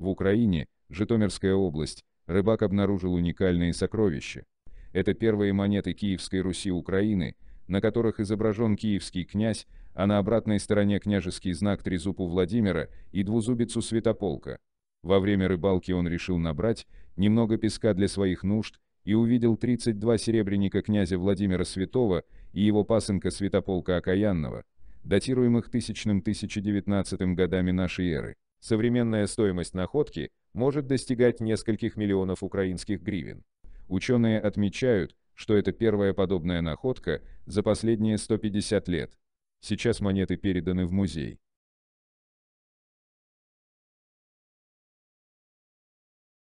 В Украине, Житомирская область, рыбак обнаружил уникальные сокровища. Это первые монеты Киевской Руси Украины, на которых изображен киевский князь, а на обратной стороне княжеский знак трезубу Владимира и двузубицу Святополка. Во время рыбалки он решил набрать немного песка для своих нужд и увидел 32 серебряника князя Владимира Святого и его пасынка Святополка Окаянного, датируемых тысячным 1019 годами нашей эры. Современная стоимость находки может достигать нескольких миллионов украинских гривен. Ученые отмечают, что это первая подобная находка за последние 150 лет. Сейчас монеты переданы в музей.